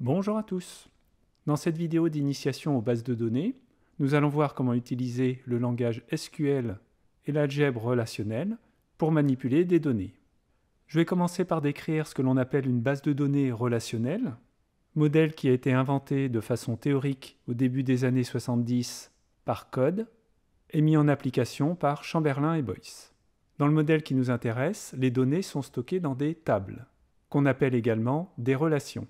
Bonjour à tous Dans cette vidéo d'initiation aux bases de données, nous allons voir comment utiliser le langage SQL et l'algèbre relationnelle pour manipuler des données. Je vais commencer par décrire ce que l'on appelle une base de données relationnelle, modèle qui a été inventé de façon théorique au début des années 70 par Code et mis en application par Chamberlain et Boyce. Dans le modèle qui nous intéresse, les données sont stockées dans des tables, qu'on appelle également des relations.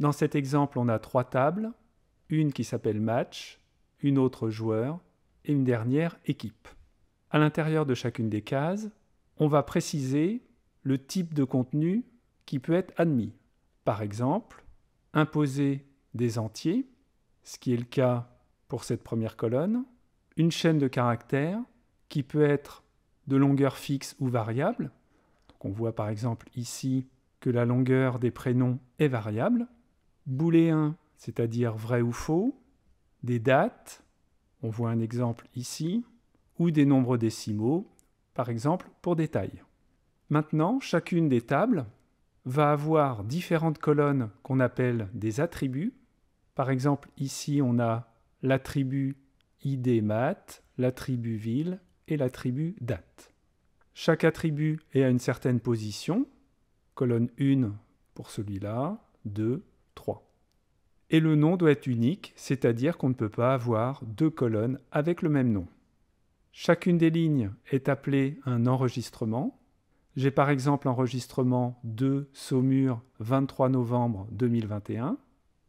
Dans cet exemple, on a trois tables, une qui s'appelle match, une autre joueur et une dernière équipe. À l'intérieur de chacune des cases, on va préciser le type de contenu qui peut être admis. Par exemple, imposer des entiers, ce qui est le cas pour cette première colonne, une chaîne de caractères qui peut être de longueur fixe ou variable. on voit par exemple ici que la longueur des prénoms est variable booléen, c'est-à-dire vrai ou faux, des dates, on voit un exemple ici, ou des nombres décimaux, par exemple pour des tailles. Maintenant, chacune des tables va avoir différentes colonnes qu'on appelle des attributs. Par exemple, ici, on a l'attribut ID l'attribut ville et l'attribut date. Chaque attribut est à une certaine position, colonne 1 pour celui-là, 2, 3. Et le nom doit être unique, c'est-à-dire qu'on ne peut pas avoir deux colonnes avec le même nom. Chacune des lignes est appelée un enregistrement. J'ai par exemple enregistrement 2 Saumur 23 novembre 2021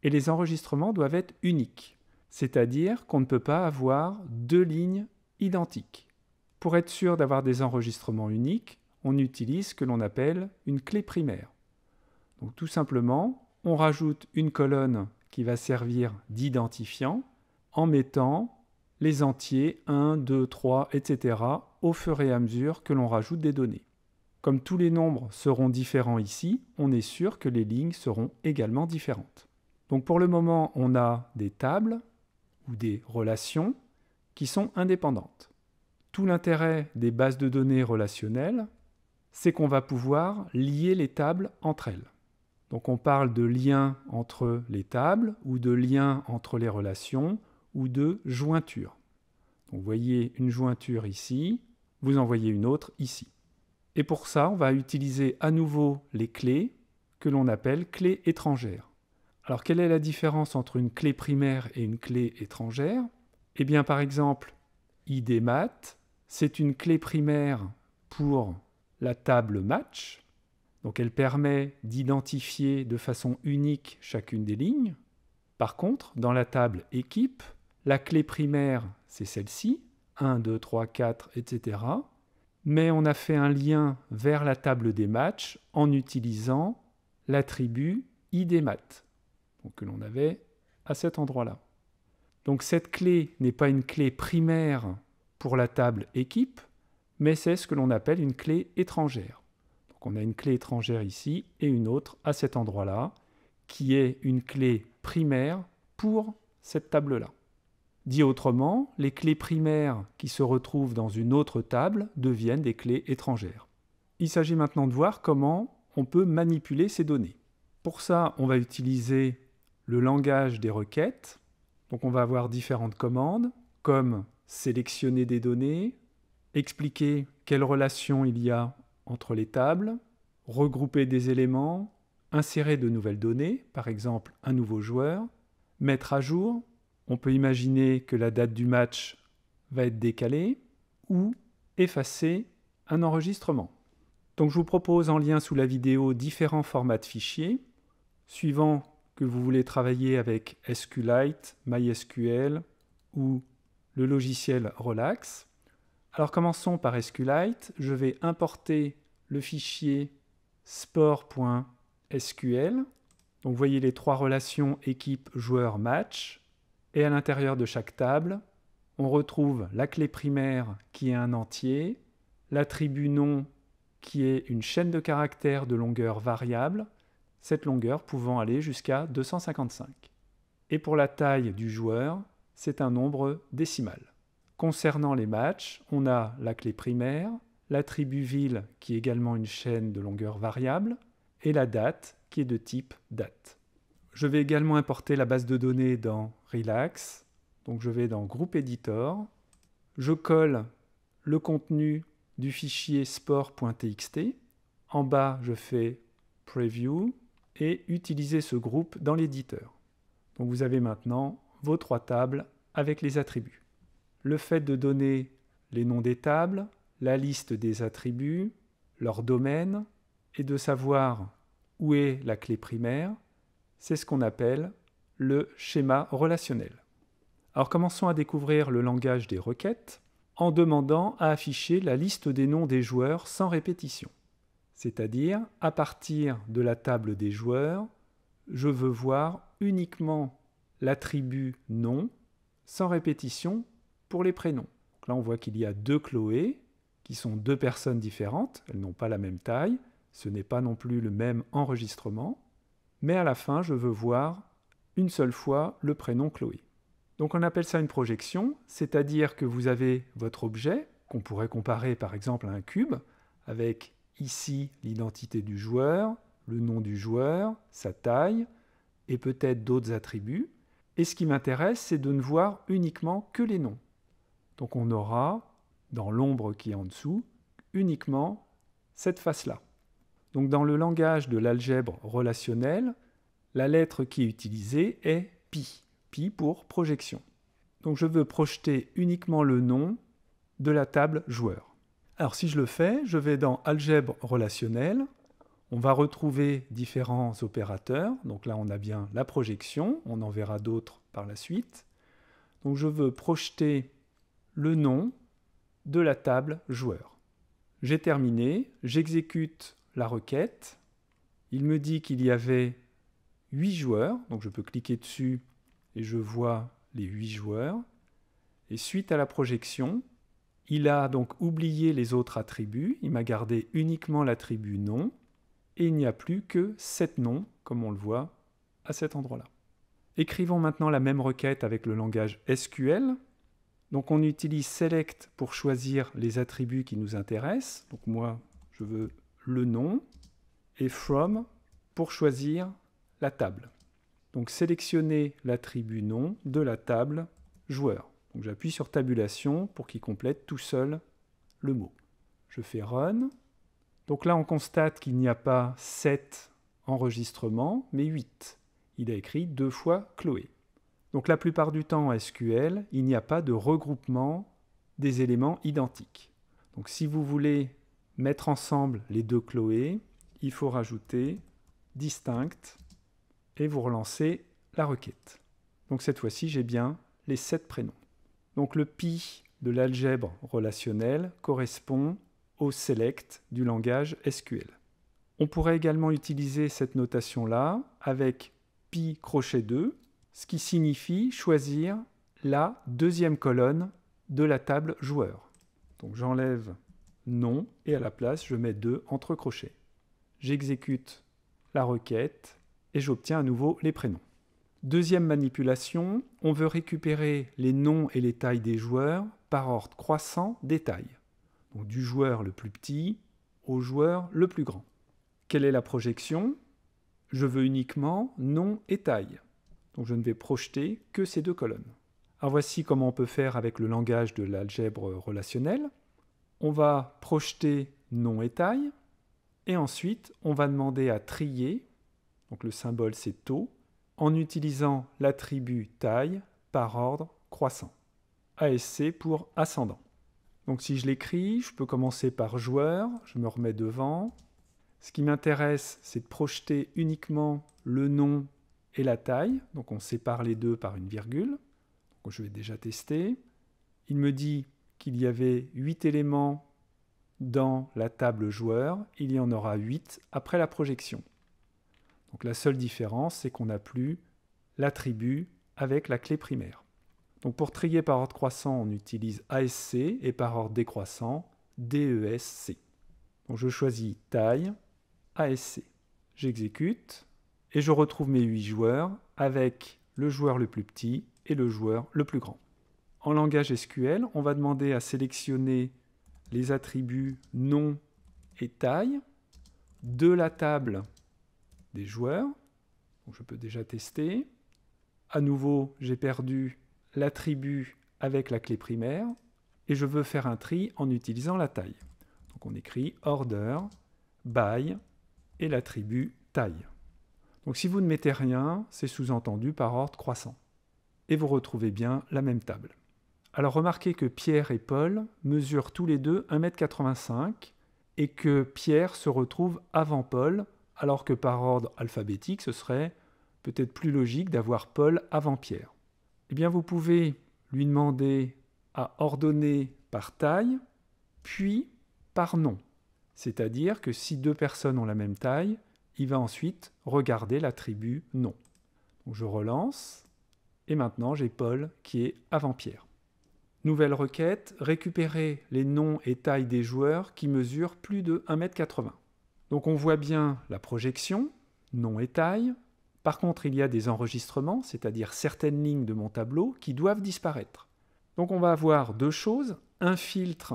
et les enregistrements doivent être uniques, c'est-à-dire qu'on ne peut pas avoir deux lignes identiques. Pour être sûr d'avoir des enregistrements uniques, on utilise ce que l'on appelle une clé primaire. Donc tout simplement, on rajoute une colonne qui va servir d'identifiant en mettant les entiers 1, 2, 3, etc. au fur et à mesure que l'on rajoute des données. Comme tous les nombres seront différents ici, on est sûr que les lignes seront également différentes. Donc pour le moment, on a des tables ou des relations qui sont indépendantes. Tout l'intérêt des bases de données relationnelles, c'est qu'on va pouvoir lier les tables entre elles. Donc on parle de liens entre les tables ou de liens entre les relations ou de jointures. vous voyez une jointure ici, vous en voyez une autre ici. Et pour ça, on va utiliser à nouveau les clés que l'on appelle clés étrangères. Alors quelle est la différence entre une clé primaire et une clé étrangère Eh bien par exemple, idmat, c'est une clé primaire pour la table match, donc elle permet d'identifier de façon unique chacune des lignes. Par contre, dans la table équipe, la clé primaire, c'est celle-ci, 1, 2, 3, 4, etc. Mais on a fait un lien vers la table des matchs en utilisant l'attribut idmat, que l'on avait à cet endroit-là. Donc cette clé n'est pas une clé primaire pour la table équipe, mais c'est ce que l'on appelle une clé étrangère a une clé étrangère ici et une autre à cet endroit-là, qui est une clé primaire pour cette table-là. Dit autrement, les clés primaires qui se retrouvent dans une autre table deviennent des clés étrangères. Il s'agit maintenant de voir comment on peut manipuler ces données. Pour ça, on va utiliser le langage des requêtes. Donc on va avoir différentes commandes, comme sélectionner des données, expliquer quelle relation il y a entre les tables, regrouper des éléments, insérer de nouvelles données, par exemple un nouveau joueur, mettre à jour, on peut imaginer que la date du match va être décalée, ou effacer un enregistrement. Donc je vous propose en lien sous la vidéo différents formats de fichiers, suivant que vous voulez travailler avec SQLite, MySQL ou le logiciel Relax. Alors commençons par SQLite. Je vais importer le fichier sport.sql. Donc vous voyez les trois relations équipe, joueur, match. Et à l'intérieur de chaque table, on retrouve la clé primaire qui est un entier, l'attribut nom qui est une chaîne de caractères de longueur variable, cette longueur pouvant aller jusqu'à 255. Et pour la taille du joueur, c'est un nombre décimal. Concernant les matchs, on a la clé primaire, l'attribut ville qui est également une chaîne de longueur variable, et la date qui est de type date. Je vais également importer la base de données dans Relax, donc je vais dans Groupe Editor, je colle le contenu du fichier sport.txt, en bas je fais Preview et utiliser ce groupe dans l'éditeur. Donc vous avez maintenant vos trois tables avec les attributs le fait de donner les noms des tables, la liste des attributs, leur domaine, et de savoir où est la clé primaire, c'est ce qu'on appelle le schéma relationnel. Alors commençons à découvrir le langage des requêtes en demandant à afficher la liste des noms des joueurs sans répétition. C'est-à-dire, à partir de la table des joueurs, je veux voir uniquement l'attribut nom sans répétition les prénoms. là, on voit qu'il y a deux Chloé, qui sont deux personnes différentes, elles n'ont pas la même taille, ce n'est pas non plus le même enregistrement, mais à la fin, je veux voir une seule fois le prénom Chloé. Donc on appelle ça une projection, c'est-à-dire que vous avez votre objet, qu'on pourrait comparer par exemple à un cube, avec ici l'identité du joueur, le nom du joueur, sa taille, et peut-être d'autres attributs. Et ce qui m'intéresse, c'est de ne voir uniquement que les noms. Donc on aura, dans l'ombre qui est en dessous, uniquement cette face-là. Donc dans le langage de l'algèbre relationnelle, la lettre qui est utilisée est pi, pi pour projection. Donc je veux projeter uniquement le nom de la table joueur. Alors si je le fais, je vais dans algèbre relationnelle, on va retrouver différents opérateurs, donc là on a bien la projection, on en verra d'autres par la suite. Donc je veux projeter le nom de la table joueur. J'ai terminé, j'exécute la requête. Il me dit qu'il y avait 8 joueurs, donc je peux cliquer dessus et je vois les 8 joueurs. Et suite à la projection, il a donc oublié les autres attributs, il m'a gardé uniquement l'attribut nom, et il n'y a plus que 7 noms, comme on le voit à cet endroit-là. Écrivons maintenant la même requête avec le langage SQL, donc on utilise select pour choisir les attributs qui nous intéressent. Donc moi, je veux le nom et from pour choisir la table. Donc sélectionner l'attribut nom de la table joueur. Donc j'appuie sur tabulation pour qu'il complète tout seul le mot. Je fais run. Donc là on constate qu'il n'y a pas 7 enregistrements mais 8. Il a écrit deux fois Chloé. Donc la plupart du temps en SQL, il n'y a pas de regroupement des éléments identiques. Donc si vous voulez mettre ensemble les deux Chloé, il faut rajouter distinct et vous relancez la requête. Donc cette fois-ci, j'ai bien les sept prénoms. Donc le pi de l'algèbre relationnelle correspond au select du langage SQL. On pourrait également utiliser cette notation-là avec pi crochet 2 ce qui signifie choisir la deuxième colonne de la table joueur. Donc j'enlève nom et à la place je mets deux entre crochets. J'exécute la requête et j'obtiens à nouveau les prénoms. Deuxième manipulation, on veut récupérer les noms et les tailles des joueurs par ordre croissant des tailles. du joueur le plus petit au joueur le plus grand. Quelle est la projection Je veux uniquement nom et taille. Donc je ne vais projeter que ces deux colonnes. Alors ah, voici comment on peut faire avec le langage de l'algèbre relationnelle. On va projeter nom et taille, et ensuite on va demander à trier, donc le symbole c'est taux, en utilisant l'attribut taille par ordre croissant. ASC pour ascendant. Donc si je l'écris, je peux commencer par joueur, je me remets devant. Ce qui m'intéresse, c'est de projeter uniquement le nom et la taille. Donc on sépare les deux par une virgule. que je vais déjà tester. Il me dit qu'il y avait 8 éléments dans la table joueur. Il y en aura 8 après la projection. Donc la seule différence, c'est qu'on n'a plus l'attribut avec la clé primaire. Donc pour trier par ordre croissant, on utilise ASC et par ordre décroissant, DESC. Donc je choisis taille, ASC. J'exécute et je retrouve mes 8 joueurs avec le joueur le plus petit et le joueur le plus grand. En langage SQL, on va demander à sélectionner les attributs nom et taille de la table des joueurs. je peux déjà tester. À nouveau, j'ai perdu l'attribut avec la clé primaire et je veux faire un tri en utilisant la taille. Donc on écrit order, by et l'attribut taille. Donc si vous ne mettez rien, c'est sous-entendu par ordre croissant. Et vous retrouvez bien la même table. Alors remarquez que Pierre et Paul mesurent tous les deux 1m85 et que Pierre se retrouve avant Paul, alors que par ordre alphabétique, ce serait peut-être plus logique d'avoir Paul avant Pierre. Eh bien, vous pouvez lui demander à ordonner par taille, puis par nom. C'est-à-dire que si deux personnes ont la même taille, il va ensuite regarder l'attribut nom. Donc je relance, et maintenant j'ai Paul qui est avant Pierre. Nouvelle requête, récupérer les noms et tailles des joueurs qui mesurent plus de 1m80. Donc on voit bien la projection, nom et taille. Par contre, il y a des enregistrements, c'est-à-dire certaines lignes de mon tableau qui doivent disparaître. Donc on va avoir deux choses, un filtre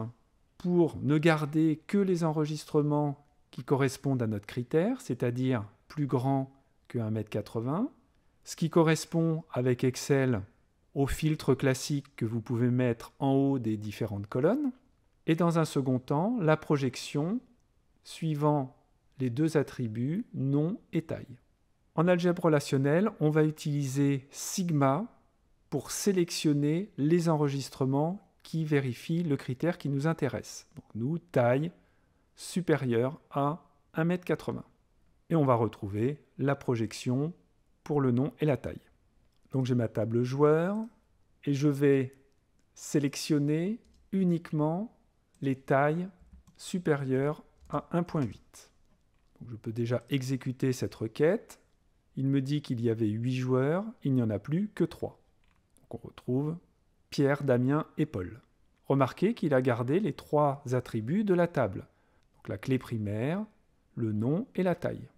pour ne garder que les enregistrements qui correspondent à notre critère, c'est-à-dire plus grand que 1m80, ce qui correspond avec Excel au filtre classique que vous pouvez mettre en haut des différentes colonnes, et dans un second temps, la projection suivant les deux attributs nom et taille. En algèbre relationnelle, on va utiliser sigma pour sélectionner les enregistrements qui vérifient le critère qui nous intéresse. Donc nous, taille, supérieure à 1m80. Et on va retrouver la projection pour le nom et la taille. Donc j'ai ma table joueur et je vais sélectionner uniquement les tailles supérieures à 1.8. Je peux déjà exécuter cette requête. Il me dit qu'il y avait 8 joueurs, il n'y en a plus que 3. on retrouve Pierre, Damien et Paul. Remarquez qu'il a gardé les trois attributs de la table la clé primaire, le nom et la taille.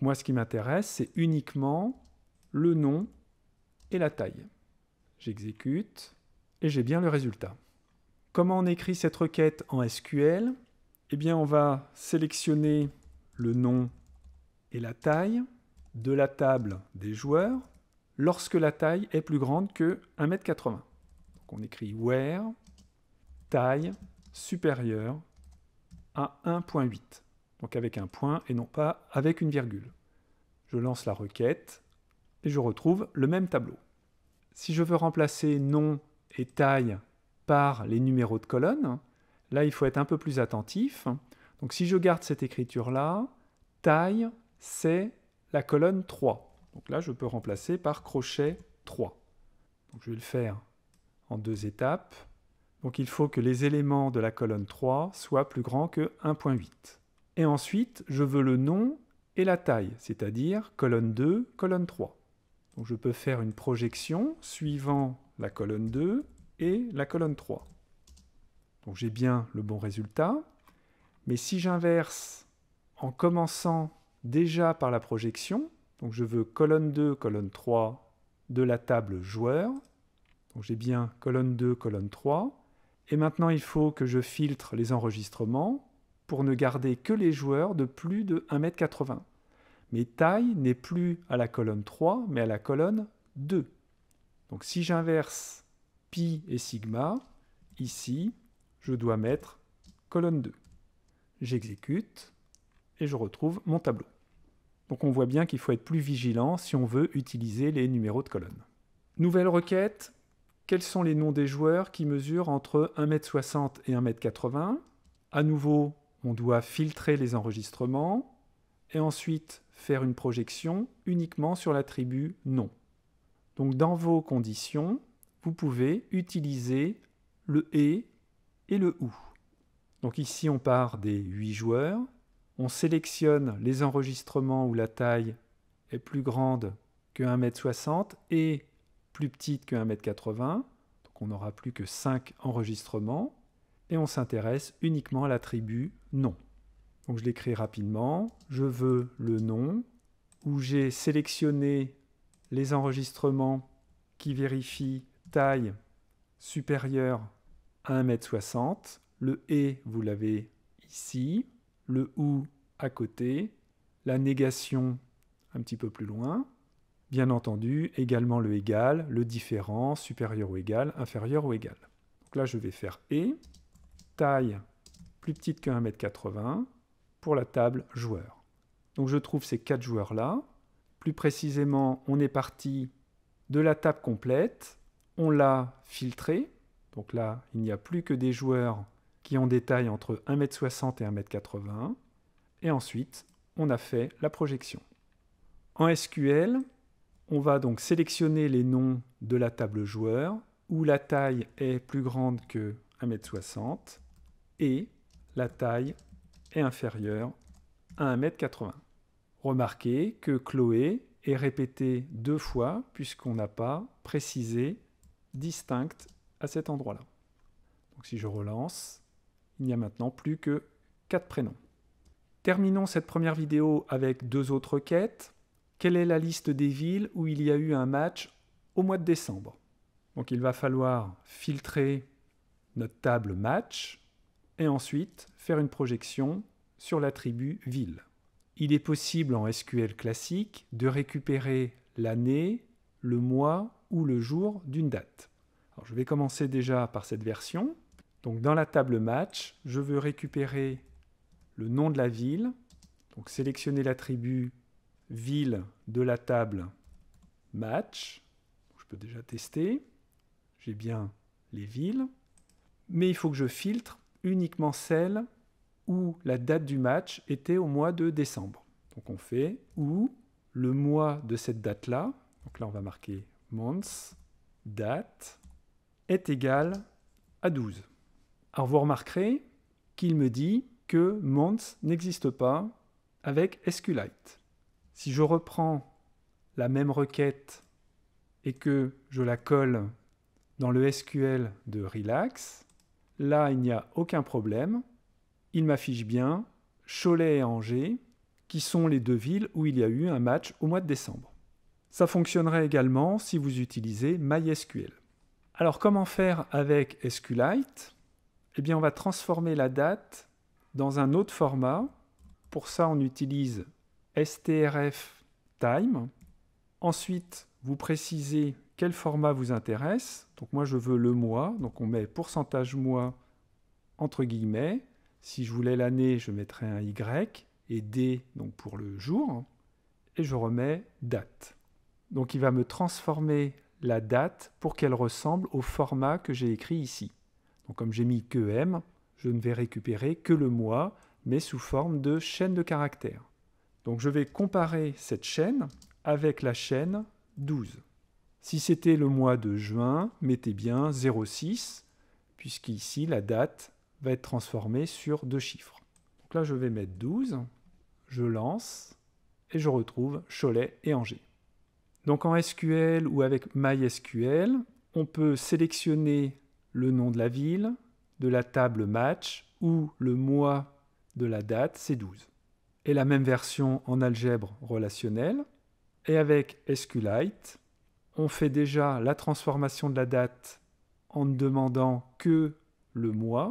moi, ce qui m'intéresse, c'est uniquement le nom et la taille. J'exécute et j'ai bien le résultat. Comment on écrit cette requête en SQL Eh bien, on va sélectionner le nom et la taille de la table des joueurs lorsque la taille est plus grande que 1m80. Donc on écrit where taille supérieure 1.8. Donc avec un point et non pas avec une virgule. Je lance la requête et je retrouve le même tableau. Si je veux remplacer nom et taille par les numéros de colonne, là il faut être un peu plus attentif. Donc si je garde cette écriture-là, taille, c'est la colonne 3. Donc là, je peux remplacer par crochet 3. je vais le faire en deux étapes. Donc il faut que les éléments de la colonne 3 soient plus grands que 1.8. Et ensuite, je veux le nom et la taille, c'est-à-dire colonne 2, colonne 3. Donc je peux faire une projection suivant la colonne 2 et la colonne 3. Donc j'ai bien le bon résultat, mais si j'inverse en commençant déjà par la projection, donc je veux colonne 2, colonne 3 de la table joueur, donc j'ai bien colonne 2, colonne 3, et maintenant, il faut que je filtre les enregistrements pour ne garder que les joueurs de plus de 1m80. Mais taille n'est plus à la colonne 3, mais à la colonne 2. Donc si j'inverse pi et sigma, ici, je dois mettre colonne 2. J'exécute et je retrouve mon tableau. Donc on voit bien qu'il faut être plus vigilant si on veut utiliser les numéros de colonne. Nouvelle requête, quels sont les noms des joueurs qui mesurent entre 1m60 et 1m80. À nouveau, on doit filtrer les enregistrements et ensuite faire une projection uniquement sur l'attribut nom. Donc dans vos conditions, vous pouvez utiliser le et et le ou. Donc ici, on part des 8 joueurs. On sélectionne les enregistrements où la taille est plus grande que 1m60 et plus petite que 1m80, donc on n'aura plus que 5 enregistrements, et on s'intéresse uniquement à l'attribut nom. Donc je l'écris rapidement, je veux le nom, où j'ai sélectionné les enregistrements qui vérifient taille supérieure à 1m60, le et vous l'avez ici, le ou à côté, la négation un petit peu plus loin, Bien entendu, également le égal, le différent, supérieur ou égal, inférieur ou égal. Donc là, je vais faire et, taille plus petite que 1m80 pour la table joueur. Donc je trouve ces quatre joueurs-là. Plus précisément, on est parti de la table complète, on l'a filtrée. Donc là, il n'y a plus que des joueurs qui ont des tailles entre 1m60 et 1m80. Et ensuite, on a fait la projection. En SQL, on va donc sélectionner les noms de la table joueur où la taille est plus grande que 1m60 et la taille est inférieure à 1m80. Remarquez que Chloé est répétée deux fois puisqu'on n'a pas précisé distincte à cet endroit-là. Donc si je relance, il n'y a maintenant plus que quatre prénoms. Terminons cette première vidéo avec deux autres quêtes quelle est la liste des villes où il y a eu un match au mois de décembre. Donc il va falloir filtrer notre table match et ensuite faire une projection sur l'attribut ville. Il est possible en SQL classique de récupérer l'année, le mois ou le jour d'une date. je vais commencer déjà par cette version. Donc dans la table match, je veux récupérer le nom de la ville, donc sélectionner l'attribut ville de la table match. Je peux déjà tester. J'ai bien les villes. Mais il faut que je filtre uniquement celles où la date du match était au mois de décembre. Donc on fait où le mois de cette date-là, donc là on va marquer months, date, est égal à 12. Alors vous remarquerez qu'il me dit que months n'existe pas avec SQLite. Si je reprends la même requête et que je la colle dans le SQL de Relax, là il n'y a aucun problème. Il m'affiche bien Cholet et Angers, qui sont les deux villes où il y a eu un match au mois de décembre. Ça fonctionnerait également si vous utilisez MySQL. Alors comment faire avec SQLite Eh bien on va transformer la date dans un autre format. Pour ça on utilise strf time. Ensuite, vous précisez quel format vous intéresse. Donc moi, je veux le mois, donc on met pourcentage mois entre guillemets. Si je voulais l'année, je mettrais un Y et D donc pour le jour. Et je remets date. Donc il va me transformer la date pour qu'elle ressemble au format que j'ai écrit ici. Donc comme j'ai mis que M, je ne vais récupérer que le mois, mais sous forme de chaîne de caractères. Donc je vais comparer cette chaîne avec la chaîne 12. Si c'était le mois de juin, mettez bien 06, puisqu'ici la date va être transformée sur deux chiffres. Donc là je vais mettre 12, je lance, et je retrouve Cholet et Angers. Donc en SQL ou avec MySQL, on peut sélectionner le nom de la ville, de la table match ou le mois de la date, c'est 12 et la même version en algèbre relationnelle. Et avec SQLite, on fait déjà la transformation de la date en ne demandant que le mois.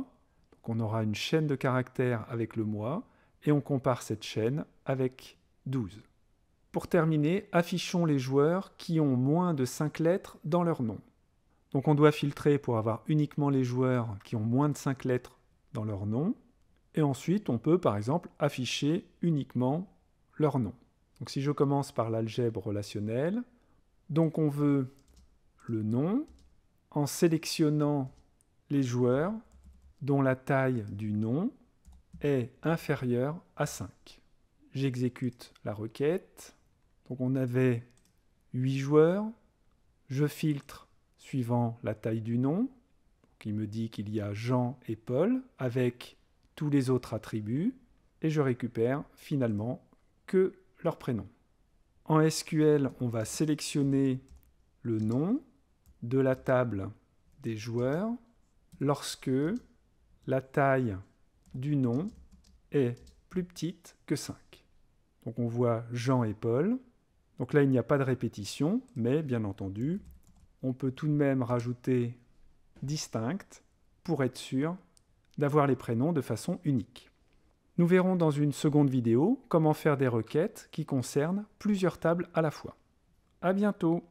Donc on aura une chaîne de caractères avec le mois et on compare cette chaîne avec 12. Pour terminer, affichons les joueurs qui ont moins de 5 lettres dans leur nom. Donc on doit filtrer pour avoir uniquement les joueurs qui ont moins de 5 lettres dans leur nom. Et ensuite, on peut par exemple afficher uniquement leur nom. Donc si je commence par l'algèbre relationnelle, donc on veut le nom en sélectionnant les joueurs dont la taille du nom est inférieure à 5. J'exécute la requête. Donc on avait 8 joueurs. Je filtre suivant la taille du nom. il me dit qu'il y a Jean et Paul avec tous les autres attributs et je récupère finalement que leur prénom. En SQL, on va sélectionner le nom de la table des joueurs lorsque la taille du nom est plus petite que 5. Donc on voit Jean et Paul. Donc là, il n'y a pas de répétition, mais bien entendu, on peut tout de même rajouter distinct pour être sûr d'avoir les prénoms de façon unique. Nous verrons dans une seconde vidéo comment faire des requêtes qui concernent plusieurs tables à la fois. À bientôt